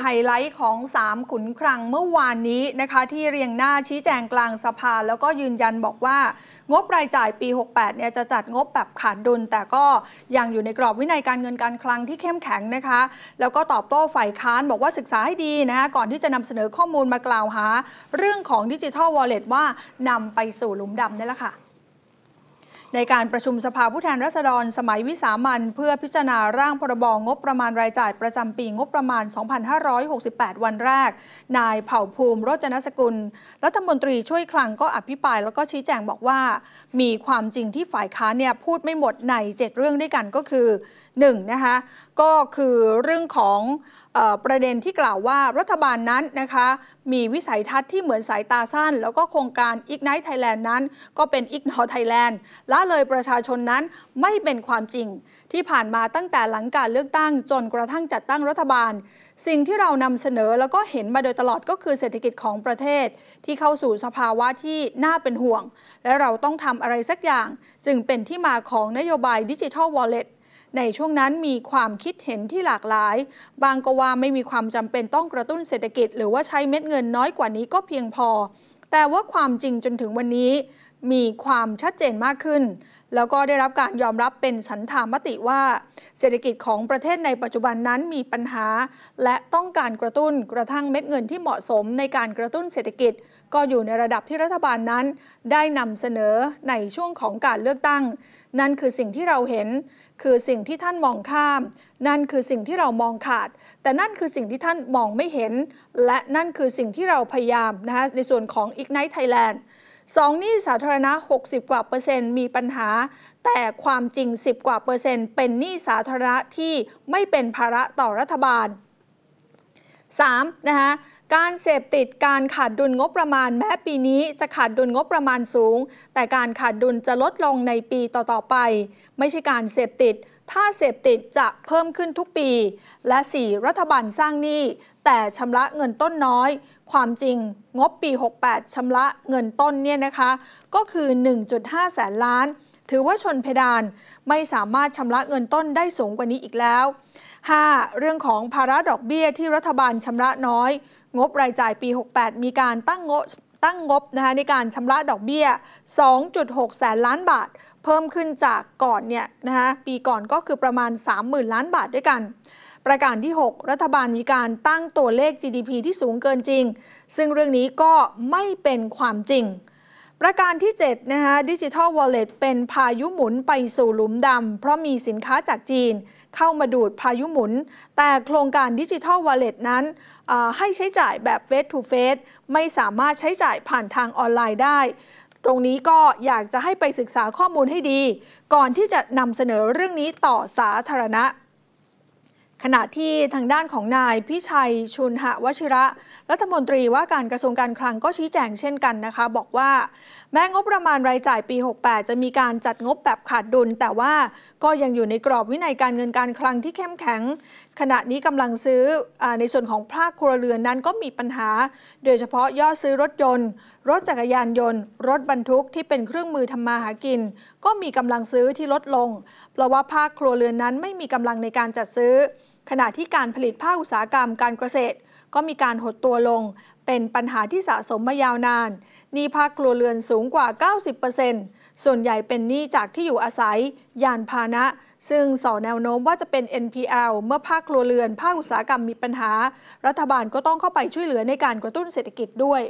ไฮไลท์ของ 3 ขุนคลังเมื่อวานนี้นะคะ ที่เรียงหน้าชี้แจงกลางสภาแล้วก็ยืนยันบอกว่า งบรายจ่ายปี 68เนี่ยจะจัดงบแบบขาดดุล แต่ก็ยังอยู่ในกรอบวินัยการเงินการคลังที่เข้มแข็งนะคะ แล้วก็ตอบโต้ฝ่ายค้านบอกว่าศึกษาให้ดีนะคะก่อนที่จะนำเสนอข้อมูลมากล่าวหา เรื่องของดิจิทัลวอลเล็ตว่านำไปสู่หลุมดำนี่แหละค่ะในการประชุมสภาผู้แทนราษฎรสมัยวิสามันเพื่อพิจารณาร่างพรบงบประมาณรายจ่ายประจำปีงบประมาณ 2568 วันแรก นายเผ่าภูมิโรจนสกุล รัฐมนตรีช่วยคลังก็อภิปรายแล้วก็ชี้แจงบอกว่ามีความจริงที่ฝ่ายค้านเนี่ยพูดไม่หมดใน 7 เรื่องด้วยกันก็คือ1นะคะก็คือเรื่องของประเด็นที่กล่าวว่ารัฐบาลนั้นนะคะ มีวิสัยทัศน์ที่เหมือนสายตาสั้น แล้วก็โครงการ Ignite Thailand นั้น ก็เป็น Ignite Thailand ละเลยประชาชนนั้นไม่เป็นความจริง ที่ผ่านมาตั้งแต่หลังการเลือกตั้งจนกระทั่งจัดตั้งรัฐบาล สิ่งที่เรานำเสนอแล้วก็เห็นมาโดยตลอดก็คือเศรษฐกิจของประเทศ ที่เข้าสู่สภาวะที่น่าเป็นห่วง และเราต้องทำอะไรสักอย่างจึงเป็นที่มาของนโยบายดิจิทัลวอลเล็ตในช่วงนั้นมีความคิดเห็นที่หลากหลาย บางก็ว่าไม่มีความจำเป็นต้องกระตุ้นเศรษฐกิจ หรือว่าใช้เม็ดเงินน้อยกว่านี้ก็เพียงพอ แต่ว่าความจริงจนถึงวันนี้มีความชัดเจนมากขึ้น แล้วก็ได้รับการยอมรับเป็นสันธามติว่า เศรษฐกิจของประเทศในปัจจุบันนั้นมีปัญหาและต้องการกระตุ้นกระทั่งเม็ดเงินที่เหมาะสมในการกระตุ้นเศรษฐกิจ ก็อยู่ในระดับที่รัฐบาลนั้นได้นำเสนอในช่วงของการเลือกตั้ง นั่นคือสิ่งที่เราเห็น คือสิ่งที่ท่านมองข้าม นั่นคือสิ่งที่เรามองขาด แต่นั่นคือสิ่งที่ท่านมองไม่เห็น และนั่นคือสิ่งที่เราพยายามนะคะในส่วนของ Ignite Thailand สงหนี้สาธารณะ 60 กว่าเปอร์เซ็นต์มีปัญหา แต่ความจริง 10 กว่าเปอร์เซ็นต์เป็นหนี้สาธารณะที่ไม่เป็นภาระต่อรัฐบาล 3. นะคะการเสพติดการขาดดุลงบประมาณแม้ปีนี้จะขาดดุลงบประมาณสูง แต่การขาดดุลจะลดลงในปีต่อๆไป ไม่ใช่การเสพติดถ้าเสพติดจะเพิ่มขึ้นทุกปีและ 4 รัฐบาลสร้างหนี้ แต่ชำระเงินต้นน้อย ความจริงงบปี 68ชำระเงินต้นเนี่ยนะคะก็คือ 1.5แสนล้าน ถือว่าชนเพดานไม่สามารถชำระเงินต้นได้สูงกว่านี้อีกแล้ว 5. เรื่องของภาระดอกเบี้ยที่รัฐบาลชำระน้อย งบรายจ่ายปี 68 มีการตั้งงบตั้งงบนะคะในการชำระดอกเบี้ย 2.6แสนล้านบาทเพิ่มขึ้นจากก่อนเนี่ยนะคะปีก่อนก็คือประมาณ 30,000 ล้านบาทด้วยกัน ประการที่ 6 รัฐบาลมีการตั้งตัวเลข GDP ที่สูงเกินจริง ซึ่งเรื่องนี้ก็ไม่เป็นความจริง ประการที่ 7 นะคะดิจิทัลวอลเล็ตเป็นพายุหมุนไปสู่หลุมดำเพราะมีสินค้าจากจีน เข้ามาดูดพายุหมุน แต่โครงการดิจิทัลวอลเล็ตนั้นให้ใช้จ่ายแบบเฟส e to Face ไม่สามารถใช้จ่ายผ่านทางออนไลน์ได้ตรงนี้ก็อยากจะให้ไปศึกษาข้อมูลให้ดี ก่อนที่จะนำเสนอเรื่องนี้ต่อสาธารณะ ขณะที่ทางด้านของนาย พิชัย ชุนหะวชิระ รัฐมนตรีว่าการกระทรวงการคลังก็ชี้แจงเช่นกันนะคะ บอกว่า แม้งบประมาณรายจ่ายปี 68 จะมีการจัดงบแบบขาดดุล แต่ว่าก็ยังอยู่ในกรอบวินัยการเงินการคลังที่เข้มแข็งขณะนี้กำลังซื้ออในส่วนของภาคครัวเรือนนั้นก็มีปัญหา โดยเฉพาะยอดซื้อรถยนต์ รถจักรยานยนต์ รถบรรทุกที่เป็นเครื่องมือทำมาหากิน ก็มีกำลังซื้อที่ลดลงเพราะว่าภาคครัวเรือนนั้นไม่มีกำลังในการจัดซื้อ ขณะที่การผลิตภาคอุตสาหกรรมการเกษตร ก็มีการหดตัวลงเป็นปัญหาที่สะสมมายาวนานหนี้ภาคครัวเรือนสูงกว่า 90%ส่วนใหญ่เป็นหนี้จากที่อยู่อาศัย ยานพาหนะ ซึ่งสอแนวโน้มว่าจะเป็น NPL เมื่อภาคครัวเรือน ภาคอุตสาหกรรมมีปัญหา รัฐบาลก็ต้องเข้าไปช่วยเหลือในการกระตุ้นเศรษฐกิจด้วย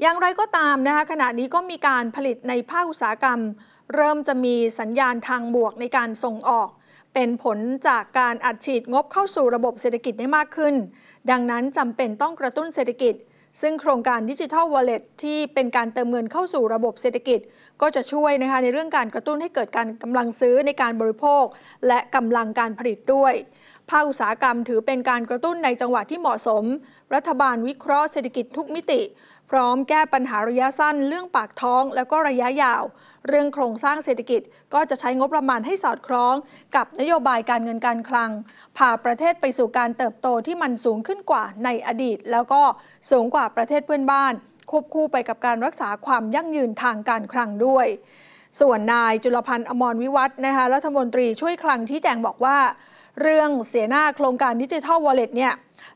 อย่างไรก็ตามนะคะ ขณะนี้ก็มีการผลิตในภาคอุตสาหกรรม เริ่มจะมีสัญญาณทางบวกในการส่งออกเป็นผลจากการอัดฉีดงบเข้าสู่ระบบเศรษฐกิจได้มากขึ้น ดังนั้นจำเป็นต้องกระตุ้นเศรษฐกิจ ซึ่งโครงการดิจิทัลวอลเล็ที่เป็นการเติมเงินเข้าสู่ระบบเศรษฐกิจ ก็จะช่วยนะคะในเรื่องการกระตุ้นให้เกิดการกำลังซื้อในการบริโภค และกำลังการผลิตด้วยภาคอุตสาหกรรมถือเป็นการกระตุ้นในจังหวะที่เหมาะสม รัฐบาลวิเคราะห์เศรษฐกิจทุกมิติ พร้อมแก้ปัญหาระยะสั้น เรื่องปากท้องและก็ระยะยาว เรื่องโครงสร้างเศรษฐกิจก็จะใช้งบประมาณให้สอดคล้อง กับนโยบายการเงินการคลังพาประเทศไปสู่การเติบโตที่มันสูงขึ้นกว่าในอดีต แล้วก็สูงกว่าประเทศเพื่อนบ้าน ควบคู่ไปกับการรักษาความยั่งยืนทางการคลังด้วย ส่วนนายจุลพันธ์อมรวิวัฒนะคะรัฐมนตรีช่วยคลังชี้แจงบอกว่าเรื่องเสียหน้าโครงการดิจิทัลวอลเล็ตเนี่ย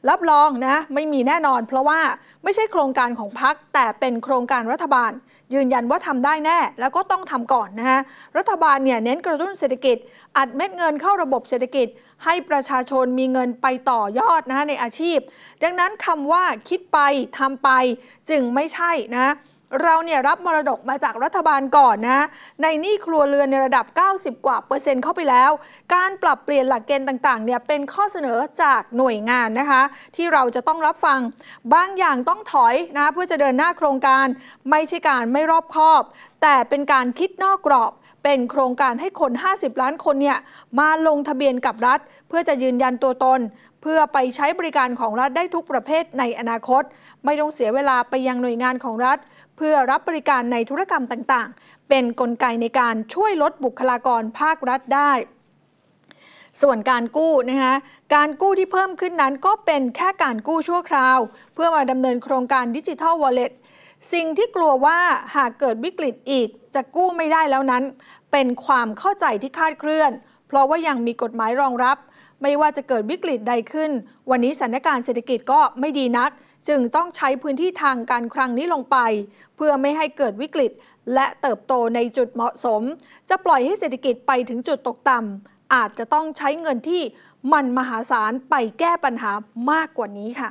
รับรองนะ ไม่มีแน่นอน เพราะว่าไม่ใช่โครงการของพักแต่เป็นโครงการรัฐบาล ยืนยันว่าทำได้แน่แล้วก็ต้องทำก่อนนะฮะรัฐบาลเนี่ยเน้นกระตุ้นเศรษฐกิจ อัดเม็ดเงินเข้าระบบเศรษฐกิจ ให้ประชาชนมีเงินไปต่อยอดนะะในอาชีพ ดังนั้นคำว่าคิดไปทำไปจึงไม่ใช่นะเราเนี่ยรับมรดกมาจากรัฐบาลก่อนนะในหนี้ครัวเรือนในระดับ 90 กว่าเปอร์เซ็นต์เข้าไปแล้วการปรับเปลี่ยนหลักเกณฑ์ต่างๆเนี่ยเป็นข้อเสนอจากหน่วยงานนะคะที่เราจะต้องรับฟังบางอย่างต้องถอยนะ เพื่อจะเดินหน้าโครงการ ไม่ใช่การไม่รอบคอบ แต่เป็นการคิดนอกกรอบ เป็นโครงการให้คน 50 ล้านคนเนี่ยมาลงทะเบียนกับรัฐเพื่อจะยืนยันตัวตนเพื่อไปใช้บริการของรัฐได้ทุกประเภทในอนาคต ไม่ต้องเสียเวลาไปยังหน่วยงานของรัฐเพื่อรับบริการในธุรกรรมต่างๆ เป็นนกลไกในการช่วยลดบุคลากรภาครัฐได้ ส่วนการกู้นะคะ การกู้ที่เพิ่มขึ้นนั้นก็เป็นแค่การกู้ชั่วคราว เพื่อมาดำเนินโครงการดิจิทัลวอลเล็ตสิ่งที่กลัวว่าหากเกิดวิกฤตอีก จะกู้ไม่ได้แล้วนั้น เป็นความเข้าใจที่คาดเคลื่อน เพราะว่ายังมีกฎหมายรองรับ ไม่ว่าจะเกิดวิกฤตใดขึ้น วันนี้สถานการณ์เศรษฐกิจก็ไม่ดีนักจึงต้องใช้พื้นที่ทางการคลังนี้ลงไป เพื่อไม่ให้เกิดวิกฤต และเติบโตในจุดเหมาะสม จะปล่อยให้เศรษฐกิจไปถึงจุดตกต่ำอาจจะต้องใช้เงินที่มันมหาศาลไปแก้ปัญหามากกว่านี้ค่ะ